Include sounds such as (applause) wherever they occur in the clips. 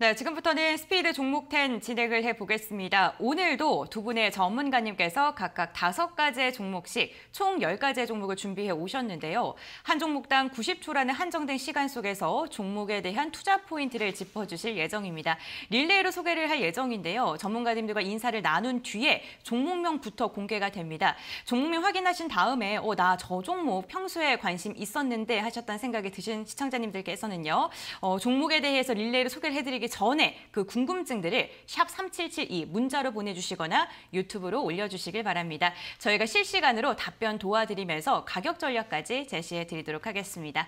네, 지금부터는 스피드 종목 10 진행을 해보겠습니다. 오늘도 두 분의 전문가님께서 각각 다섯 가지의 종목씩 총 열가지의 종목을 준비해 오셨는데요. 한 종목당 90초라는 한정된 시간 속에서 종목에 대한 투자 포인트를 짚어주실 예정입니다. 릴레이로 소개를 할 예정인데요. 전문가님들과 인사를 나눈 뒤에 종목명부터 공개가 됩니다. 종목명 확인하신 다음에 어, 나 저 종목 평소에 관심 있었는데 하셨다는 생각이 드신 시청자님들께서는요. 어, 종목에 대해서 릴레이로 소개를 해드리기 보내기 전에 그 궁금증들을 샵 3772 문자로 보내주시거나 유튜브로 올려주시길 바랍니다. 저희가 실시간으로 답변 도와드리면서 가격 전략까지 제시해드리도록 하겠습니다.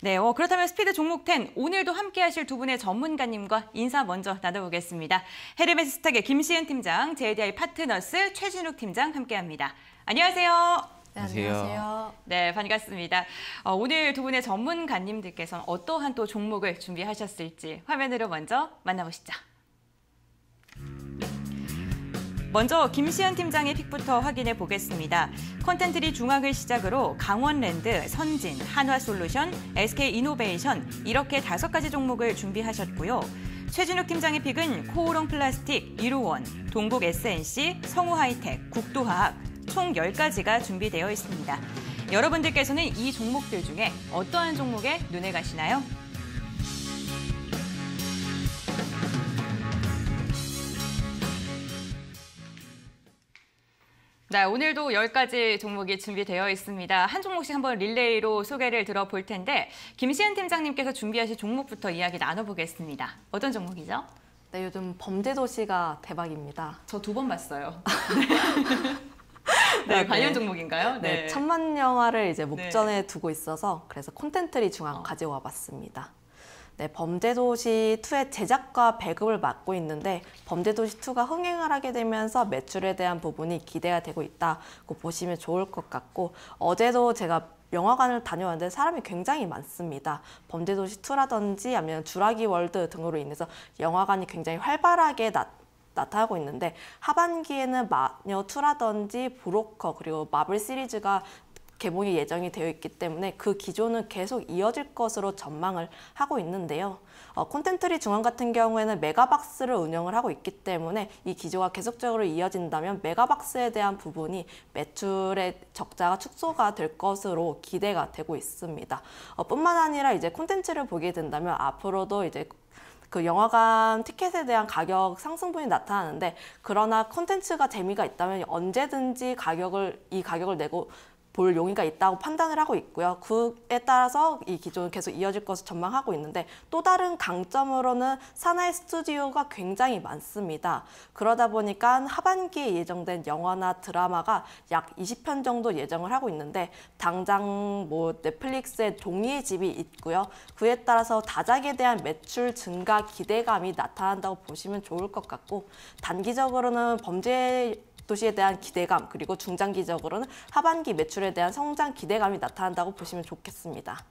네, 어, 그렇다면 스피드 종목 10 오늘도 함께하실 두 분의 전문가님과 인사 먼저 나눠보겠습니다. 헤르메스 스탁의 김시은 팀장, JDI 파트너스 최진욱 팀장 함께합니다. 안녕하세요. 안녕하세요. 네, 반갑습니다. 어, 오늘 두 분의 전문가님들께서는 어떠한 또 종목을 준비하셨을지 화면으로 먼저 만나보시죠. 먼저 김시현 팀장의 픽부터 확인해 보겠습니다. 컨텐츠리 중학을 시작으로 강원랜드, 선진, 한화솔루션, SK이노베이션 이렇게 다섯 가지 종목을 준비하셨고요. 최진욱 팀장의 픽은 코오롱 플라스틱, 이루원, 동북 SNC, 성우하이텍, 국도화학, 총 10가지가 준비되어 있습니다. 여러분들께서는 이 종목들 중에 어떠한 종목에 눈에 가시나요? 네, 오늘도 10가지 종목이 준비되어 있습니다. 한 종목씩 한번 릴레이로 소개를 들어볼 텐데 김시은 팀장님께서 준비하신 종목부터 이야기 나눠보겠습니다. 어떤 종목이죠? 네, 요즘 범죄도시가 대박입니다. 저 두 번 봤어요. (laughs) (laughs) 네, 아, 네. 관련 종목인가요? 네. 네. 천만 영화를 이제 네. 목전에 네. 두고 있어서 그래서 콘텐츠리 중앙 어. 가져와 봤습니다. 네, 범죄도시 2의 제작과 배급을 맡고 있는데 범죄도시 2가 흥행을 하게 되면서 매출에 대한 부분이 기대가 되고 있다고 보시면 좋을 것 같고 어제도 제가 영화관을 다녀왔는데 사람이 굉장히 많습니다. 범죄도시 2라든지 아니면 주라기 월드 등으로 인해서 영화관이 굉장히 활발하게 나, 나타나고 있는데 하반기에는 마녀 2라든지 브로커 그리고 마블 시리즈가 개봉이 예정이 되어 있기 때문에 그 기조는 계속 이어질 것으로 전망을 하고 있는데요. 어, 콘텐츠리 중앙 같은 경우에는 메가박스를 운영을 하고 있기 때문에 이 기조가 계속적으로 이어진다면 메가박스에 대한 부분이 매출의 적자가 축소가 될 것으로 기대가 되고 있습니다. 어, 뿐만 아니라 이제 콘텐츠를 보게 된다면 앞으로도 이제 그 영화관 티켓에 대한 가격 상승분이 나타나는데 그러나 콘텐츠가 재미가 있다면 언제든지 가격을 이 가격을 내고 볼 용의가 있다고 판단을 하고 있고요. 그에 따라서 이 기조는 계속 이어질 것을 전망하고 있는데 또 다른 강점으로는 사나이 스튜디오가 굉장히 많습니다. 그러다 보니까 하반기에 예정된 영화나 드라마가 약 20편 정도 예정을 하고 있는데 당장 뭐 넷플릭스의 종이의 집이 있고요. 그에 따라서 다작에 대한 매출 증가 기대감이 나타난다고 보시면 좋을 것 같고 단기적으로는 범죄 도시에 대한 기대감 그리고 중장기적으로는 하반기 매출에 대한 성장 기대감이 나타난다고 보시면 좋겠습니다.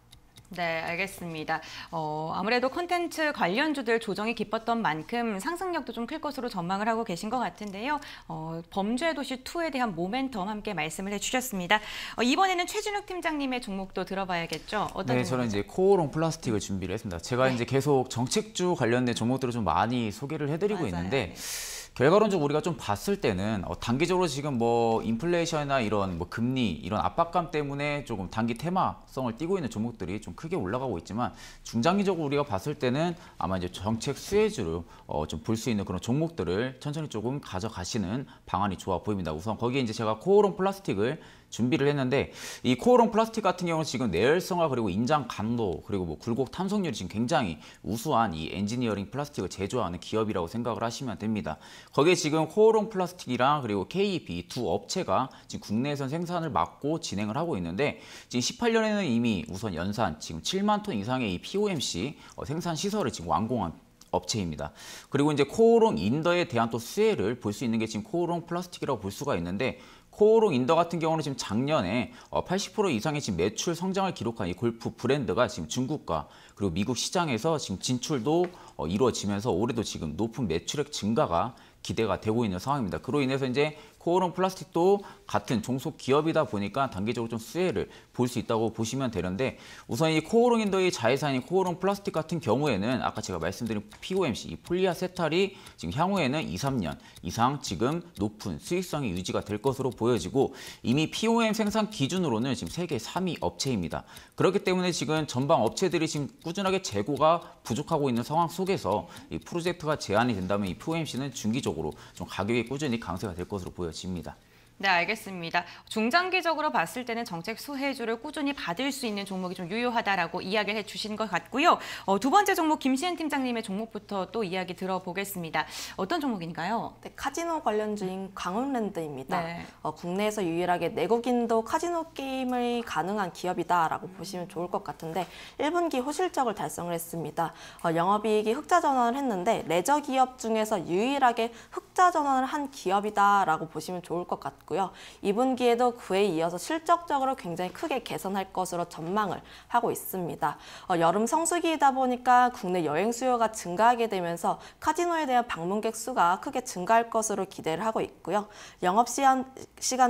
네, 알겠습니다. 어, 아무래도 컨텐츠 관련주들 조정이 깊었던 만큼 상승력도 좀 클 것으로 전망을 하고 계신 것 같은데요. 어, 범죄 도시 2에 대한 모멘텀 함께 말씀을 해주셨습니다. 어, 이번에는 최진욱 팀장님의 종목도 들어봐야겠죠. 어떤 네, 종목이죠? 저는 이제 코오롱 플라스틱을 준비를 했습니다. 제가 네. 이제 계속 정책주 관련된 종목들을 좀 많이 소개를 해드리고 맞아요. 있는데. 네. 결과론적 우리가 좀 봤을 때는 어, 단기적으로 지금 뭐 인플레이션이나 이런 뭐 금리 이런 압박감 때문에 조금 단기 테마성을 띄고 있는 종목들이 좀 크게 올라가고 있지만 중장기적으로 우리가 봤을 때는 아마 이제 정책 수혜주로 어, 좀 볼 수 있는 그런 종목들을 천천히 조금 가져가시는 방안이 좋아 보입니다. 우선 거기에 이제 제가 코오롱 플라스틱을 준비를 했는데 이 코오롱 플라스틱 같은 경우는 지금 내열성화 그리고 인장 감도 그리고 뭐 굴곡 탐속률이 지금 굉장히 우수한 이 엔지니어링 플라스틱을 제조하는 기업이라고 생각을 하시면 됩니다. 거기에 지금 코오롱 플라스틱이랑 그리고 KB 두 업체가 지금 국내에선 생산을 맡고 진행을 하고 있는데 지금 18년에는 이미 우선 연산 지금 7만 톤 이상의 이 POMC 어, 생산 시설을 지금 완공한 업체입니다. 그리고 이제 코오롱 인더에 대한 또 수혜를 볼 수 있는 게 지금 코오롱 플라스틱이라고 볼 수가 있는데 코오롱 인더 같은 경우는 지금 작년에 80% 어, 이상의 지금 매출 성장을 기록한 이 골프 브랜드가 지금 중국과 그리고 미국 시장에서 지금 진출도 어, 이루어지면서 올해도 지금 높은 매출액 증가가 기대가 되고 있는 상황입니다. 그로 인해서 이제 코오롱 플라스틱도 같은 종속 기업이다 보니까 단기적으로 좀 수혜를 볼 수 있다고 보시면 되는데 우선 이 코오롱 인더의 자회사인 코오롱 플라스틱 같은 경우에는 아까 제가 말씀드린 POMC, 이 폴리아세탈이 지금 향후에는 2, 3년 이상 지금 높은 수익성이 유지가 될 것으로 보여지고 이미 POM 생산 기준으로는 지금 세계 3위 업체입니다. 그렇기 때문에 지금 전방 업체들이 지금 꾸준하게 재고가 부족하고 있는 상황 속에서 이 프로젝트가 제한이 된다면 이 POMC는 중기적으로 좀 가격이 꾸준히 강세가 될 것으로 보여집니다 느껴집니다. 네, 알겠습니다. 중장기적으로 봤을 때는 정책 수혜주를 꾸준히 받을 수 있는 종목이 좀 유효하다라고 이야기를 해주신 것 같고요. 어, 두 번째 종목 김시은 팀장님의 종목부터 또 이야기 들어보겠습니다. 어떤 종목인가요? 네, 카지노 관련주인 강원랜드입니다. 네. 어, 국내에서 유일하게 내국인도 카지노 게임을 가능한 기업이다라고 음. 보시면 좋을 것 같은데 1분기 호실적을 달성을 했습니다. 어, 영업이익이 흑자 전환을 했는데 레저 기업 중에서 유일하게 흑자 전환을 한 기업이다라고 보시면 좋을 것 같고 있고요. 2분기에도 9에 이어서 실적적으로 굉장히 크게 개선할 것으로 전망을 하고 있습니다. 어, 여름 성수기이다 보니까 국내 여행 수요가 증가하게 되면서 카지노에 대한 방문객 수가 크게 증가할 것으로 기대를 하고 있고요. 영업 시간,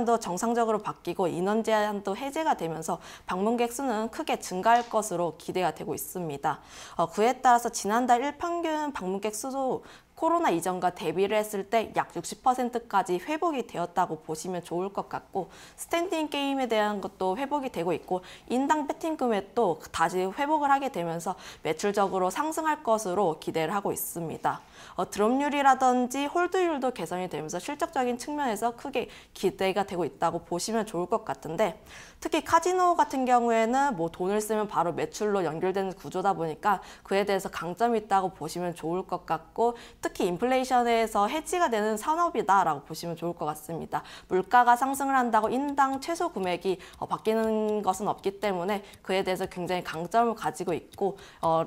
도 정상적으로 바뀌고 인원 제한도 해제가 되면서 방문객 수는 크게 증가할 것으로 기대가 되고 있습니다. 어, 그에 따라서 지난달 1평균 방문객 수도 코로나 이전과 대비를 했을 때 약 60%까지 회복이 되었다고 보시면 좋을 것 같고 스탠딩 게임에 대한 것도 회복이 되고 있고 인당 배팅 금액도 다시 회복을 하게 되면서 매출적으로 상승할 것으로 기대를 하고 있습니다. 어, 드롭률이라든지 홀드율도 개선이 되면서 실적적인 측면에서 크게 기대가 되고 있다고 보시면 좋을 것 같은데 특히 카지노 같은 경우에는 뭐 돈을 쓰면 바로 매출로 연결되는 구조다 보니까 그에 대해서 강점이 있다고 보시면 좋을 것 같고 특히 인플레이션에서 해지가 되는 산업이다라고 보시면 좋을 것 같습니다. 물가가 상승을 한다고 인당 최소 금액이 어, 바뀌는 것은 없기 때문에 그에 대해서 굉장히 강점을 가지고 있고 어,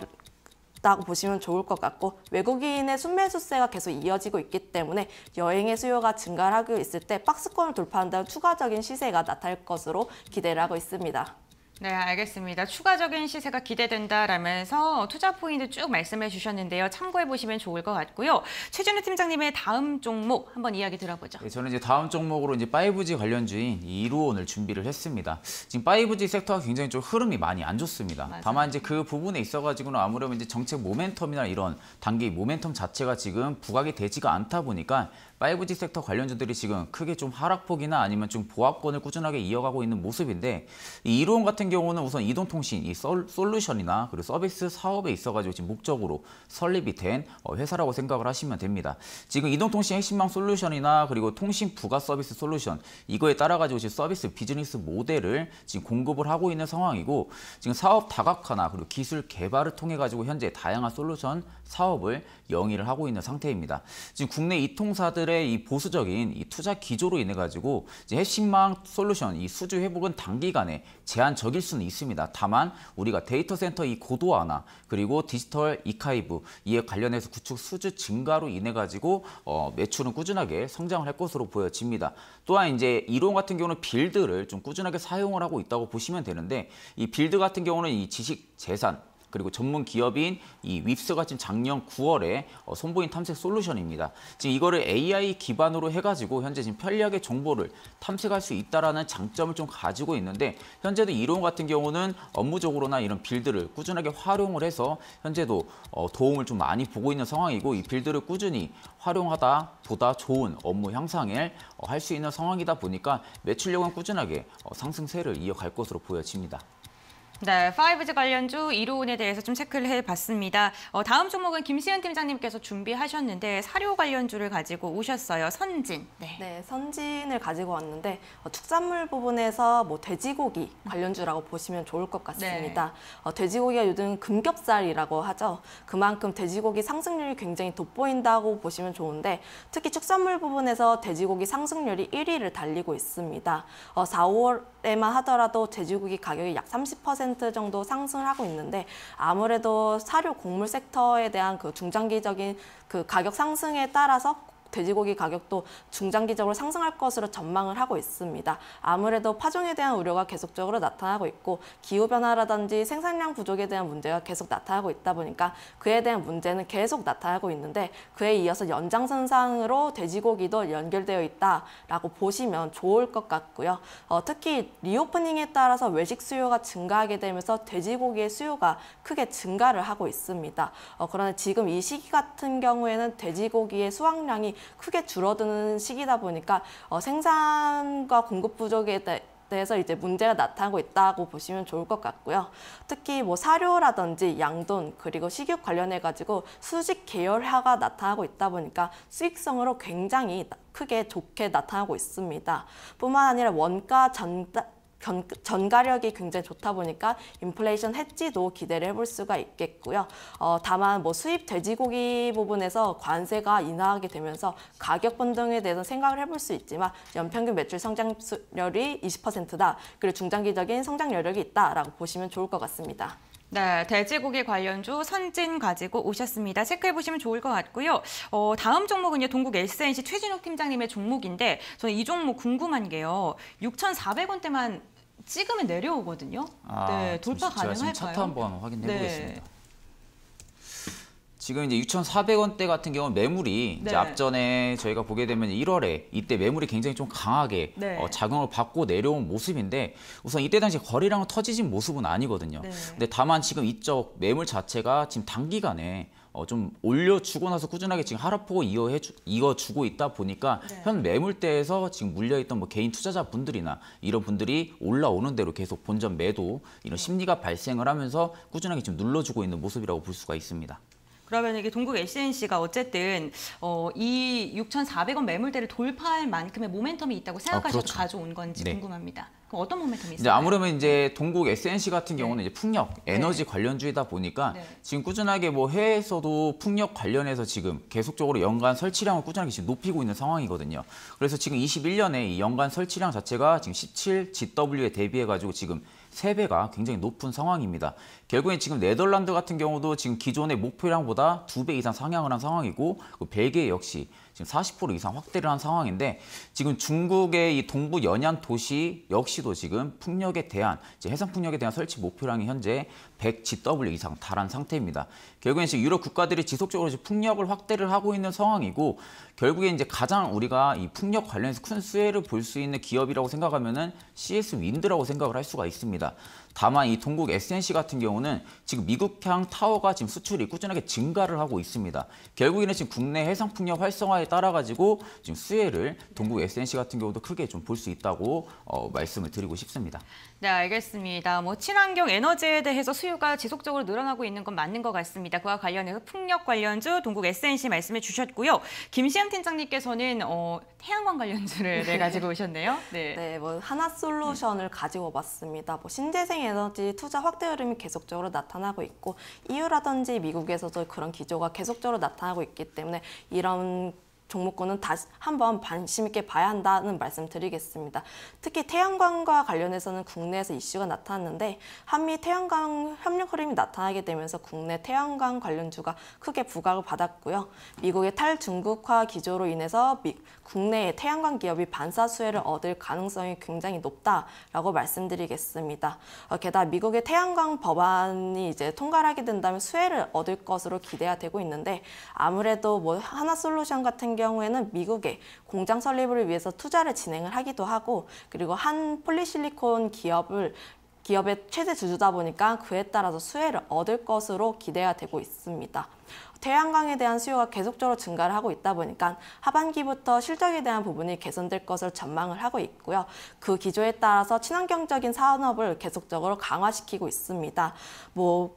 있다고 보시면 좋을 것 같고 외국인의 순매수세가 계속 이어지고 있기 때문에 여행의 수요가 증가하고 있을 때 박스권을 돌파한다는 추가적인 시세가 나타날 것으로 기대를 하고 있습니다. 네, 알겠습니다. 추가적인 시세가 기대된다라면서 투자 포인트 쭉 말씀해 주셨는데요. 참고해 보시면 좋을 것 같고요. 최준우 팀장님의 다음 종목 한번 이야기 들어보죠. 네, 저는 이제 다음 종목으로 이제 5G 관련주인 2로 오늘 준비를 했습니다. 지금 5G 섹터가 굉장히 좀 흐름이 많이 안 좋습니다. 맞아요. 다만 이제 그 부분에 있어 가지고는 아무래도 이제 정책 모멘텀이나 이런 단기 모멘텀 자체가 지금 부각이 되지가 않다 보니까 5G 섹터 관련주들이 지금 크게 좀 하락폭이나 아니면 좀 보합권을 꾸준하게 이어가고 있는 모습인데 이론 같은 경우는 우선 이동통신, 이 솔, 솔루션이나 그리고 서비스 사업에 있어가지고 지금 목적으로 설립이 된 어, 회사라고 생각을 하시면 됩니다. 지금 이동통신 핵심망 솔루션이나 그리고 통신 부가 서비스 솔루션 이거에 따라가지고 지금 서비스 비즈니스 모델을 지금 공급을 하고 있는 상황이고 지금 사업 다각화나 그리고 기술 개발을 통해 가지고 현재 다양한 솔루션 사업을 영위를 하고 있는 상태입니다. 지금 국내 이통사들 기관들의 이 보수적인 이 투자 기조로 인해 가지고 이제 핵심망 솔루션 이 수주 회복은 단기간에 제한적일 수는 있습니다. 다만 우리가 데이터 센터 이 고도화나 그리고 디지털 이카이브 이에 관련해서 구축 수주 증가로 인해 가지고 어, 매출은 꾸준하게 성장을 할 것으로 보여집니다. 또한 이제 이론 같은 경우는 빌드를 좀 꾸준하게 사용을 하고 있다고 보시면 되는데 이 빌드 같은 경우는 이 지식 재산 그리고 전문 기업인 이 윕스가 지금 작년 9월에 어, 선보인 탐색 솔루션입니다. 지금 이거를 AI 기반으로 해가지고 현재 지금 편리하게 정보를 탐색할 수 있다라는 장점을 좀 가지고 있는데 현재도 이론 같은 경우는 업무적으로나 이런 빌드를 꾸준하게 활용을 해서 현재도 어, 도움을 좀 많이 보고 있는 상황이고 이 빌드를 꾸준히 활용하다 보다 좋은 업무 향상을 어, 할수 있는 상황이다 보니까 매출력은 꾸준하게 어, 상승세를 이어갈 것으로 보여집니다. 네, 5G 관련주 이로운에 대해서 좀 체크를 해봤습니다. 어, 다음 종목은 김시현 팀장님께서 준비하셨는데 사료 관련주를 가지고 오셨어요. 선진. 네, 네 선진을 가지고 왔는데 어, 축산물 부분에서 뭐 돼지고기 관련주라고 음. 보시면 좋을 것 같습니다. 네. 어, 돼지고기가 요즘 금겹살이라고 하죠. 그만큼 돼지고기 상승률이 굉장히 돋보인다고 보시면 좋은데 특히 축산물 부분에서 돼지고기 상승률이 1위를 달리고 있습니다. 어, 4월 때만 하더라도 제주국이 가격이 약 30% 정도 상승을 하고 있는데 아무래도 사료 곡물 섹터에 대한 그 중장기적인 그 가격 상승에 따라서 돼지고기 가격도 중장기적으로 상승할 것으로 전망을 하고 있습니다. 아무래도 파종에 대한 우려가 계속적으로 나타나고 있고 기후변화라든지 생산량 부족에 대한 문제가 계속 나타나고 있다 보니까 그에 대한 문제는 계속 나타나고 있는데 그에 이어서 연장선상으로 돼지고기도 연결되어 있다라고 보시면 좋을 것 같고요. 어, 특히 리오프닝에 따라서 외식 수요가 증가하게 되면서 돼지고기의 수요가 크게 증가를 하고 있습니다. 어, 그러나 지금 이 시기 같은 경우에는 돼지고기의 수확량이 크게 줄어드는 시기다 보니까 어, 생산과 공급 부족에 대해 대해서 이제 문제가 나타나고 있다고 보시면 좋을 것 같고요. 특히 뭐 사료라든지 양돈 그리고 식육 관련해 가지고 수직 계열화가 나타나고 있다 보니까 수익성으로 굉장히 크게 좋게 나타나고 있습니다. 뿐만 아니라 원가 전달 견, 전가력이 굉장히 좋다 보니까 인플레이션 해지도 기대를 해볼 수가 있겠고요. 어, 다만 뭐 수입 돼지고기 부분에서 관세가 인하하게 되면서 가격 변동에 대해서 생각을 해볼 수 있지만 연평균 매출 성장률이 20%다. 그리고 중장기적인 성장 여력이 있다라고 보시면 좋을 것 같습니다. 네, 돼지고기 관련주 선진 가지고 오셨습니다. 체크해 보시면 좋을 것 같고요. 어, 다음 종목은요, 동국 SNC 최진욱 팀장님의 종목인데 저는 이 종목 궁금한 게요, 6,400원대만 찍으면 내려오거든요. 아, 네, 돌파 가능할까요? 차트 한번 확인해 네. 보겠습니다. 지금 이제 6,400원대 같은 경우는 매물이 네. 이제 앞전에 저희가 보게 되면 1월에 이때 매물이 굉장히 좀 강하게 네. 어, 작용을 받고 내려온 모습인데 우선 이때 당시 거래량은 터지진 모습은 아니거든요. 네. 근데 다만 지금 이쪽 매물 자체가 지금 단기간에 어, 좀 올려주고 나서 꾸준하게 지금 하락폭을 이어해 주, 이어주고 있다 보니까 네. 현 매물대에서 지금 물려있던 뭐 개인 투자자분들이나 이런 분들이 올라오는 대로 계속 본전 매도 이런 심리가 발생을 하면서 꾸준하게 지금 눌러주고 있는 모습이라고 볼 수가 있습니다. 그러면 이게 동국 SNC가 어쨌든 어, 이 6,400원 매물대를 돌파할 만큼의 모멘텀이 있다고 생각하셔서 아, 그렇죠. 가져온 건지 네. 궁금합니다. 어떤 모멘텀이 있어요? 이제 아무래도 이제 네. 동국 SNC 같은 네. 경우는 네. 이제 풍력, 네. 에너지 네. 관련주이다 보니까 네. 지금 꾸준하게 뭐 해외에서도 풍력 관련해서 지금 계속적으로 연간 설치량을 꾸준하게 지금 높이고 있는 상황이거든요. 그래서 지금 21년에 이 연간 설치량 자체가 지금 17 GW에 대비해 가지고 지금 세배가 굉장히 높은 상황입니다. 결국엔 지금 네덜란드 같은 경우도 지금 기존의 목표량보다 두 배 이상 상향을 한 상황이고 그 벨기에 역시 지금 40% 이상 확대를 한 상황인데 지금 중국의 이 동부 연안 도시 역시도 지금 풍력에 대한 이제 해상 풍력에 대한 설치 목표량이 현재 100GW 이상 달한 상태입니다. 결국엔 지금 유럽 국가들이 지속적으로 지금 풍력을 확대를 하고 있는 상황이고 결국에 이제 가장 우리가 이 풍력 관련해서 큰 수혜를 볼 수 있는 기업이라고 생각하면은 CS 윈드라고 생각을 할 수가 있습니다. 다만 이 동국 SNC 같은 경우는 지금 미국향 타워가 지금 수출이 꾸준하게 증가를 하고 있습니다. 결국에는 지금 국내 해상풍력 활성화에 따라 가지고 지금 수혜를 동국 SNC 같은 경우도 크게 좀 볼 수 있다고 어, 말씀을 드리고 싶습니다. 네, 알겠습니다. 뭐 친환경 에너지에 대해서 수요가 지속적으로 늘어나고 있는 건 맞는 것 같습니다. 그와 관련해서 풍력 관련주 동국 SNC 말씀해 주셨고요. 김시현 팀장님께서는 어, 태양광 관련주를 (laughs) 네, 가지고 오셨네요. 네, 네뭐 하나솔루션을 가지고 왔습니다. 뭐 신재생 에너지 투자 확대 흐름이 계속적으로 나타나고 있고 이유라든지 미국에서도 그런 기조가 계속적으로 나타나고 있기 때문에 이런 종목권은 다시 한번 관심 있게 봐야 한다는 말씀 드리겠습니다. 특히 태양광과 관련해서는 국내에서 이슈가 나타났는데 한미 태양광 협력 흐름이 나타나게 되면서 국내 태양광 관련주가 크게 부각을 받았고요. 미국의 탈중국화 기조로 인해서 미, 국내의 태양광 기업이 반사 수혜를 얻을 가능성이 굉장히 높다라고 말씀드리겠습니다. 어, 게다가 미국의 태양광 법안이 이제 통과하게 된다면 수혜를 얻을 것으로 기대가 되고 있는데 아무래도 뭐 하나솔루션 같은 경우에는 미국에 공장 설립을 위해서 투자를 진행을 하기도 하고 그리고 한 폴리실리콘 기업을 기업의 최대 주주다 보니까 그에 따라서 수혜를 얻을 것으로 기대가 되고 있습니다. 태양광에 대한 수요가 계속적으로 증가를 하고 있다 보니까 하반기부터 실적에 대한 부분이 개선될 것을 전망을 하고 있고요. 그 기조에 따라서 친환경적인 산업을 계속적으로 강화시키고 있습니다. 뭐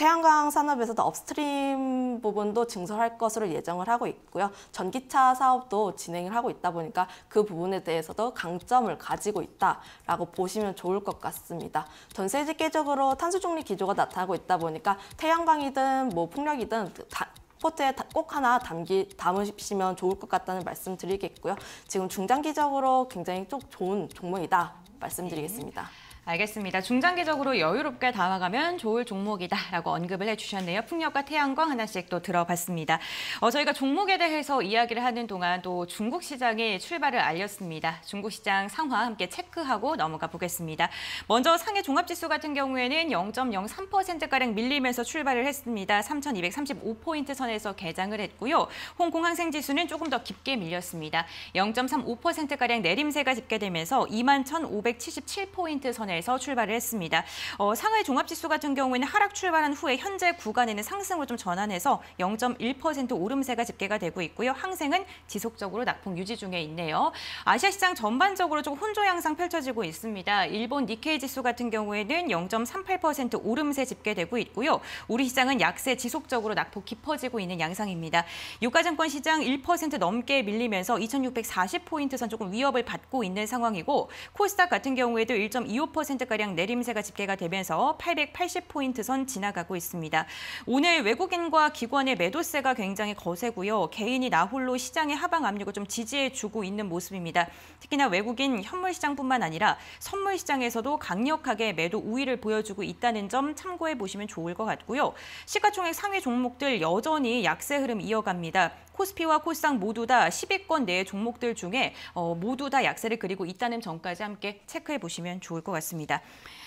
태양광 산업에서도 업스트림 부분도 증설할 것으로 예정을 하고 있고요. 전기차 사업도 진행을 하고 있다 보니까 그 부분에 대해서도 강점을 가지고 있다라고 보시면 좋을 것 같습니다. 전 세계적으로 탄소 중립 기조가 나타나고 있다 보니까 태양광이든 뭐 풍력이든 다, 포트에 꼭 하나 담기, 담으시면 좋을 것 같다는 말씀 드리겠고요. 지금 중장기적으로 굉장히 좀 좋은 종목이다 말씀드리겠습니다. 네. 알겠습니다. 중장기적으로 여유롭게 다가가면 좋을 종목이다라고 언급을 해주셨네요. 풍력과 태양광 하나씩 또 들어봤습니다. 어, 저희가 종목에 대해서 이야기를 하는 동안 또 중국 시장의 출발을 알렸습니다. 중국 시장 상황 함께 체크하고 넘어가 보겠습니다. 먼저 상해 종합지수 같은 경우에는 0.03%가량 밀리면서 출발을 했습니다. 3,235포인트 선에서 개장을 했고요. 홍콩 항생지수는 조금 더 깊게 밀렸습니다. 0.35%가량 내림세가 집계되면서 21,577포인트 선에 서 상하에서 출발을 했습니다. 어, 상하이 종합지수 같은 경우에는 하락 출발한 후에 현재 구간에는 상승으로 좀 전환해서 0.1% 오름세가 집계가 되고 있고요. 항생은 지속적으로 낙폭 유지 중에 있네요. 아시아 시장 전반적으로 좀 혼조 양상 펼쳐지고 있습니다. 일본 니케이 지수 같은 경우에는 0.38% 오름세 집계되고 있고요. 우리 시장은 약세 지속적으로 낙폭 깊어지고 있는 양상입니다. 유가증권 시장 1% 넘게 밀리면서 2,640포인트 선 조금 위협을 받고 있는 상황이고 코스닥 같은 경우에도 1.25% 3%가량 내림세가 집계가 되면서 880포인트 선 지나가고 있습니다. 오늘 외국인과 기관의 매도세가 굉장히 거세고요. 개인이 나홀로 시장의 하방 압력을 좀 지지해주고 있는 모습입니다. 특히나 외국인 현물 시장뿐만 아니라 선물 시장에서도 강력하게 매도 우위를 보여주고 있다는 점 참고해 보시면 좋을 것 같고요. 시가총액 상위 종목들 여전히 약세 흐름 이어갑니다. 코스피와 코스닥 모두 다 10위권 내 종목들 중에 어, 모두 다 약세를 그리고 있다는 점까지 함께 체크해 보시면 좋을 것 같습니다.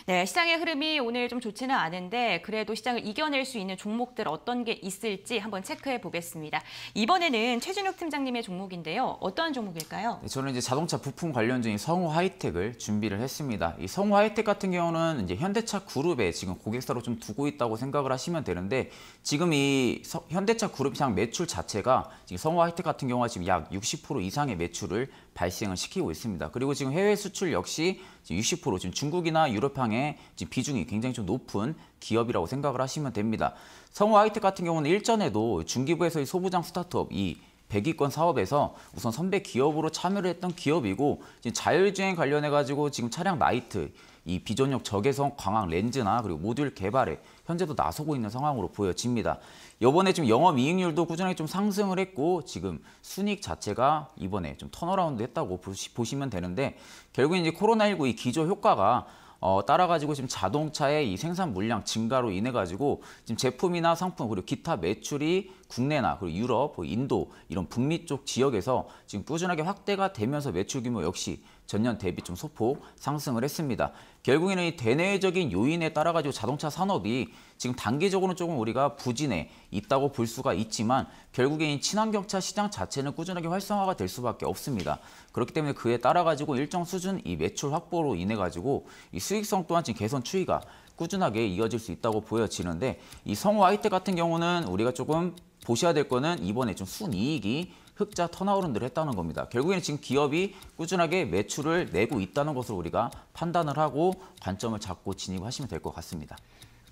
네, 시장의 흐름이 오늘 좀 좋지는 않은데 그래도 시장을 이겨낼 수 있는 종목들 어떤 게 있을지 한번 체크해 보겠습니다. 이번에는 최준혁 팀장님의 종목인데요. 어떠한 종목일까요? 네, 저는 이제 자동차 부품 관련주인 성우 하이텍을 준비를 했습니다. 이 성우 하이텍 같은 경우는 이제 현대차 그룹에 지금 고객사로 좀 두고 있다고 생각을 하시면 되는데 지금 이 서, 현대차 그룹 이상 매출 자체가 지금 성우 하이텍 같은 경우가 지금 약 60% 이상의 매출을 발생을 시키고 있습니다. 그리고 지금 해외 수출 역시 60% 지금 중국이나 유럽향의 지금 비중이 굉장히 좀 높은 기업이라고 생각을 하시면 됩니다. 성우 아이텍 같은 경우는 일전에도 중기부에서의 소부장 스타트업 이 100위권 사업에서 우선 선배 기업으로 참여를 했던 기업이고 지금 자율주행 관련해 가지고 지금 차량 나이트 이 비전역 적외선 광학 렌즈나 그리고 모듈 개발에 현재도 나서고 있는 상황으로 보여집니다. 이번에 지금 영업 이익률도 꾸준하게 좀 상승을 했고 지금 순익 자체가 이번에 좀 턴어라운드 했다고 보시, 면 되는데 결국 이제 코로나19 이 기조 효과가 어, 따라가지고 지금 자동차의 이 생산 물량 증가로 인해 가지고 지금 제품이나 상품 그리고 기타 매출이 국내나 그리고 유럽, 뭐 인도 이런 북미 쪽 지역에서 지금 꾸준하게 확대가 되면서 매출 규모 역시 전년 대비 좀 소폭 상승을 했습니다. 결국에는 이 대내적인 요인에 따라 가지고 자동차 산업이 지금 단기적으로는 조금 우리가 부진해 있다고 볼 수가 있지만 결국엔 친환경차 시장 자체는 꾸준하게 활성화가 될 수밖에 없습니다. 그렇기 때문에 그에 따라 가지고 일정 수준 이 매출 확보로 인해 가지고 이 수익성 또한 지금 개선 추이가 꾸준하게 이어질 수 있다고 보여지는데 이 성우 아이텍 같은 경우는 우리가 조금 보셔야 될 거는 이번에 좀 순이익이 흑자 턴아웃은 늘 했다는 겁니다. 결국에는 지금 기업이 꾸준하게 매출을 내고 있다는 것을 우리가 판단을 하고 관점을 잡고 진입하시면 될 것 같습니다.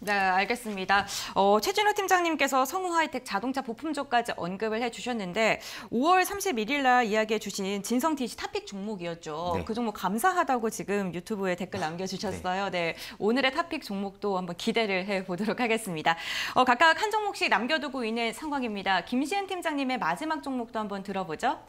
네, 알겠습니다. 어, 최준호 팀장님께서 성우 하이텍 자동차 부품조까지 언급을 해주셨는데 5월 31일 날 이야기해 주신 진성 TC 탑픽 종목이었죠. 네. 그 종목 감사하다고 지금 유튜브에 댓글 아, 남겨주셨어요. 네. 네, 오늘의 탑픽 종목도 한번 기대를 해보도록 하겠습니다. 어, 각각 한 종목씩 남겨두고 있는 상황입니다. 김시은 팀장님의 마지막 종목도 한번 들어보죠.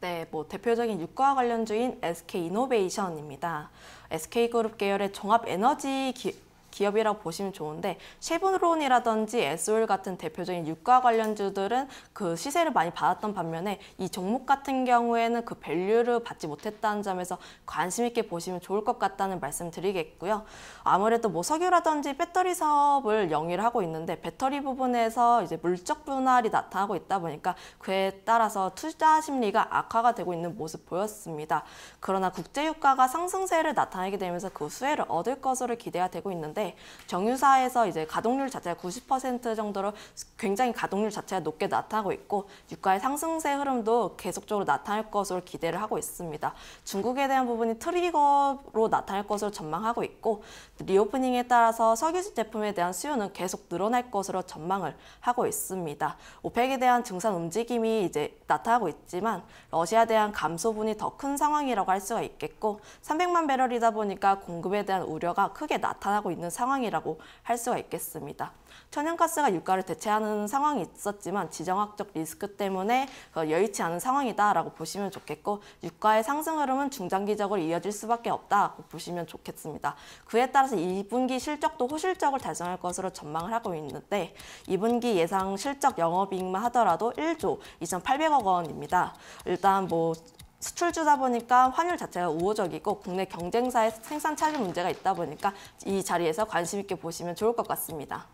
네, 뭐 대표적인 유가 와 관련주인 SK이노베이션입니다. SK그룹 계열의 종합에너지 기... 기업이라고 보시면 좋은데 쉐브론이라든지 에스올 같은 대표적인 유가 관련주들은 그 시세를 많이 받았던 반면에 이 종목 같은 경우에는 그 밸류를 받지 못했다는 점에서 관심 있게 보시면 좋을 것 같다는 말씀 드리겠고요. 아무래도 뭐 석유라든지 배터리 사업을 영위를 하고 있는데 배터리 부분에서 이제 물적 분할이 나타나고 있다 보니까 그에 따라서 투자 심리가 악화가 되고 있는 모습 보였습니다. 그러나 국제 유가가 상승세를 나타내게 되면서 그 수혜를 얻을 것으로 기대가 되고 있는데 있는데 정유사에서 이제 가동률 자체가 90% 정도로 굉장히 가동률 자체가 높게 나타나고 있고 유가의 상승세 흐름도 계속적으로 나타날 것으로 기대를 하고 있습니다. 중국에 대한 부분이 트리거로 나타날 것으로 전망하고 있고 리오프닝에 따라서 석유수 제품에 대한 수요는 계속 늘어날 것으로 전망을 하고 있습니다. 오펙에 대한 증산 움직임이 이제 나타나고 있지만 러시아 에 대한 감소분이 더 큰 상황이라고 할 수가 있겠고 300만 배럴이다 보니까 공급에 대한 우려가 크게 나타나고 있는 있는 상황이라고 할 수가 있겠습니다. 천연가스가 유가를 대체하는 상황이 있었지만 지정학적 리스크 때문에 여의치 않은 상황이다라고 보시면 좋겠고 유가의 상승 흐름은 중장기적으로 이어질 수밖에 없다고 보시면 좋겠습니다. 그에 따라서 2분기 실적도 호실적을 달성할 것으로 전망을 하고 있는데 2분기 예상 실적 영업이익만 하더라도 1조 2,800억 원입니다. 일단 뭐 수출주다 보니까 환율 자체가 우호적이고 국내 경쟁사의 생산 차질 문제가 있다 보니까 이 자리에서 관심 있게 보시면 좋을 것 같습니다.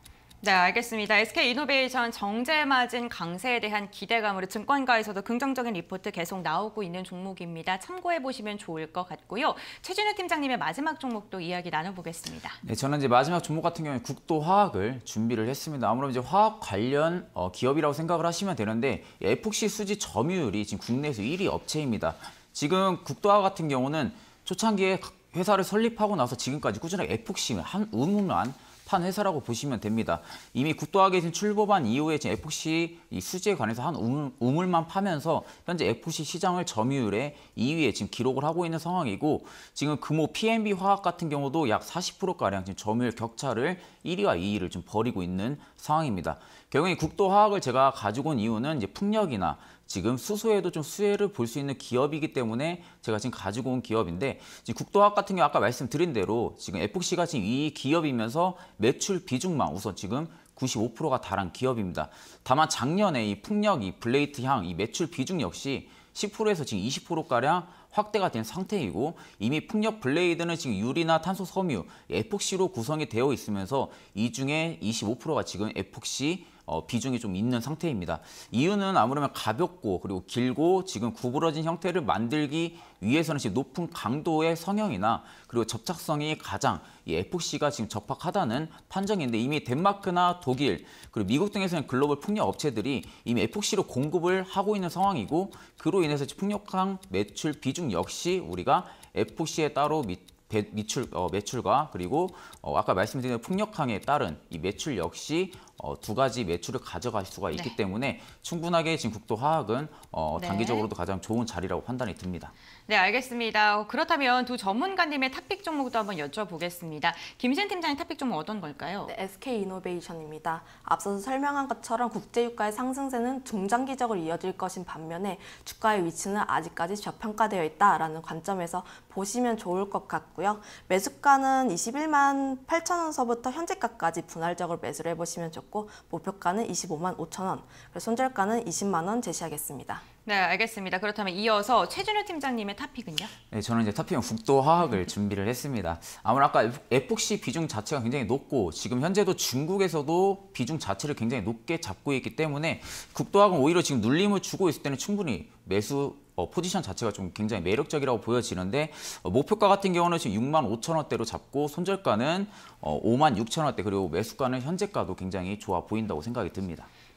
네, 알겠습니다. SK이노베이션 정제 맞은 강세에 대한 기대감으로 증권가에서도 긍정적인 리포트 계속 나오고 있는 종목입니다. 참고해보시면 좋을 것 같고요. 최진우 팀장님의 마지막 종목도 이야기 나눠보겠습니다. 네, 저는 이제 마지막 종목 같은 경우에 국도화학을 준비를 했습니다. 아무래도 이제 화학 관련 어, 기업이라고 생각을 하시면 되는데 에폭시 수지 점유율이 지금 국내에서 1위 업체입니다. 지금 국도화학 같은 경우는 초창기에 회사를 설립하고 나서 지금까지 꾸준히 에폭시 한 우물만 판 회사라고 보시면 됩니다. 이미 국도화 계신 출범한 이후에 지금 FC 수지에 관해서 한 우물, 우물만 파면서 현재 FC 시장을 점유율에 2위에 지금 기록을 하고 있는 상황이고 지금 금호 PNB 화학 같은 경우도 약 40%가량 지금 점유율 격차를 1위와 2위를 좀 벌이고 있는 상황입니다. 결국에 국도화학을 제가 가지고 온 이유는 이제 풍력이나 지금 수소에도 좀 수혜를 볼 수 있는 기업이기 때문에 제가 지금 가지고 온 기업인데 지금 국도학 같은 경우 아까 말씀드린 대로 지금 FC가 지금 이 기업이면서 매출 비중만 우선 지금 95%가 달한 기업입니다. 다만 작년에 이 풍력, 이 블레이트 향, 이 매출 비중 역시 10%에서 지금 20%가량 확대가 된 상태이고 이미 풍력 블레이드는 지금 유리나 탄소 섬유, 에폭시로 구성이 되어 있으면서 이 중에 25%가 지금 에폭시 어, 비중이 좀 있는 상태입니다. 이유는 아무래도 가볍고 그리고 길고 지금 구부러진 형태를 만들기 위해서는 지금 높은 강도의 성형이나 그리고 접착성이 가장 이 FC가 지금 적합하다는 판정인데 이미 덴마크나 독일 그리고 미국 등에서는 글로벌 풍력 업체들이 이미 FC로 공급을 하고 있는 상황이고 그로 인해서 풍력항 매출 비중 역시 우리가 FC에 따로 밑 대, 미출, 어, 매출과 그리고 어, 아까 말씀드린 풍력항에 따른 이 매출 역시 어, 두 가지 매출을 가져갈 수가 있기 네. 때문에 충분하게 지금 국토화학은 어, 네. 단기적으로도 가장 좋은 자리라고 판단이 듭니다. 네, 알겠습니다. 어, 그렇다면 두 전문가님의 탑픽 종목도 한번 여쭤보겠습니다. 김신 팀장의 탑픽 종목 어떤 걸까요? 네, SK 이노베이션입니다. 앞서서 설명한 것처럼 국제유가의 상승세는 중장기적으로 이어질 것인 반면에 주가의 위치는 아직까지 저평가되어 있다라는 관점에서 보시면 좋을 것 같고요. 매수가는 21만 8천 원서부터 현재가까지 분할적으로 매수를 해보시면 좋고 목표가는 25만 5천 원, 그리고 손절가는 20만 원 제시하겠습니다. 네, 알겠습니다. 그렇다면 이어서 최준호 팀장님의 탑픽은요? 네, 저는 이제 탑픽은 국도화학을 준비를 했습니다. 아무래도 아까 에폭시 비중 자체가 굉장히 높고 지금 현재도 중국에서도 비중 자체를 굉장히 높게 잡고 있기 때문에 국도화학은 오히려 지금 눌림을 주고 있을 때는 충분히 매수 어, 포지션 자체가 좀 굉장히 매력적이라고 보여지는데 어, 목표가 같은 경우는 지금 6만 5천 원대로 잡고 손절가는 어, 5만 6천 원대 그리고 매수가는 현재가도 굉장히 좋아 보인다고 생각이 듭니다.